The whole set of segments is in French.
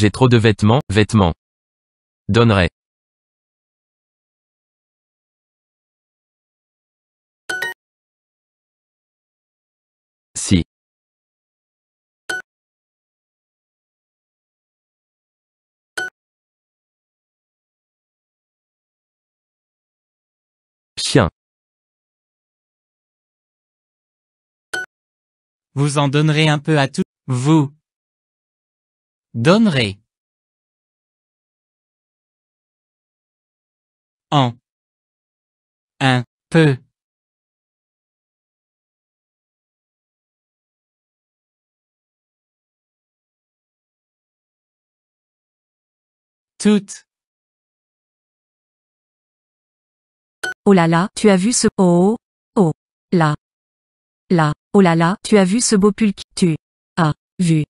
J'ai trop de vêtements, vêtements. Donnerai. Si. Chien. Vous en donnerez un peu à tout, vous donnerai. En. Un peu. Toutes. Oh là là, tu as vu ce oh oh, oh oh là là oh là là, tu as vu ce beau pulque. tu as vu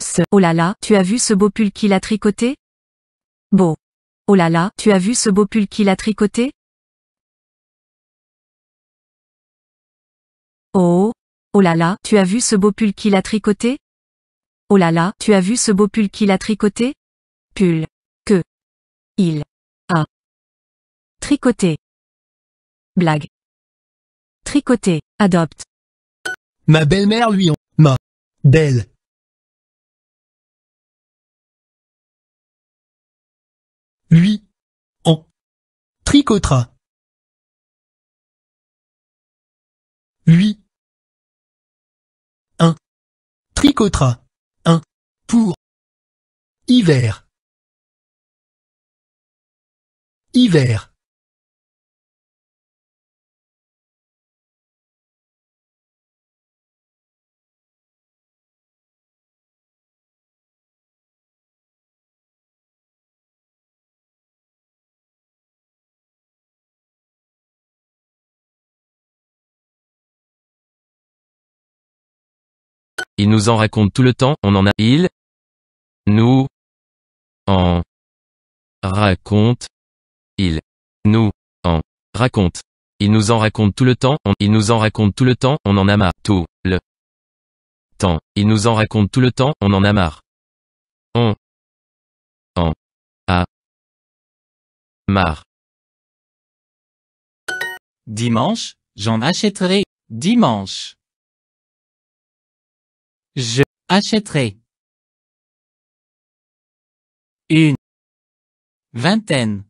ce oh là là, tu as vu ce beau pull qu'il a tricoté Beau. Oh là là, tu as vu ce beau pull qu'il a tricoté Oh Oh là là, tu as vu ce beau pull qu'il a tricoté Oh là là, tu as vu ce beau pull qu'il a tricoté Pull. Que. Il. A. Tricoté. Blague. Tricoté. Adopte. Ma belle-mère lui en... Ma. Belle. Lui en tricotera. Lui un tricotera un pour hiver hiver Il nous en raconte tout le temps, on en a, il nous en raconte, il nous en raconte, il nous en raconte tout le temps, on, il nous en raconte tout le temps, on en a marre, tout le temps, il nous en raconte tout le temps, on en a marre. On en a marre. Dimanche, j'en achèterai dimanche. Je achèterai une vingtaine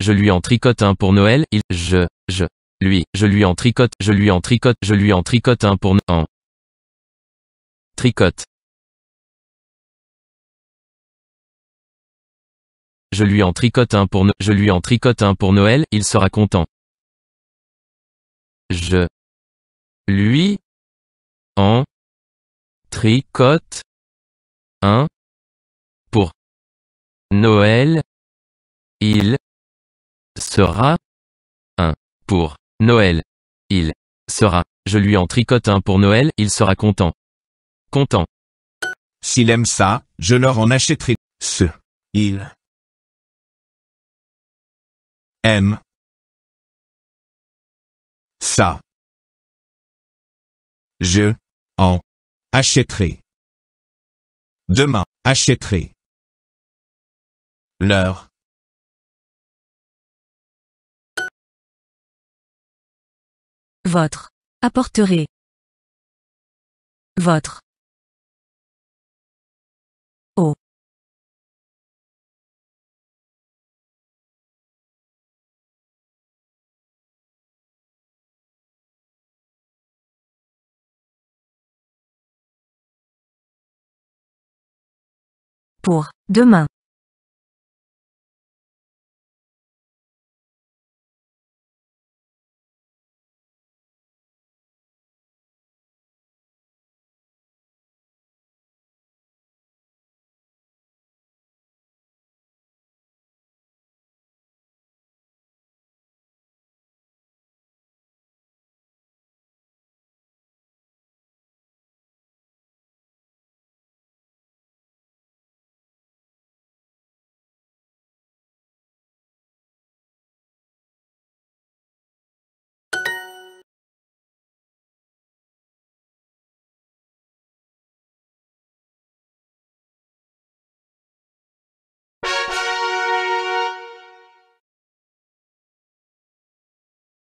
je lui en tricote un pour Noël, il, je, je, lui, je lui en tricote, je lui en tricote, je lui en tricote un pour Noël. Tricote. je lui en tricote un pour je lui en tricote un pour Noël, il sera content. Je lui en tricote un pour Noël, il sera un pour Noël, il sera, je lui en tricote un pour Noël, il sera content. Content. S'il aime ça, je leur en achèterai ce. Il M. Ça. Je. En. Achèterai. Demain. Achèterai. L'heure. Votre. Apporterai. Votre. demain.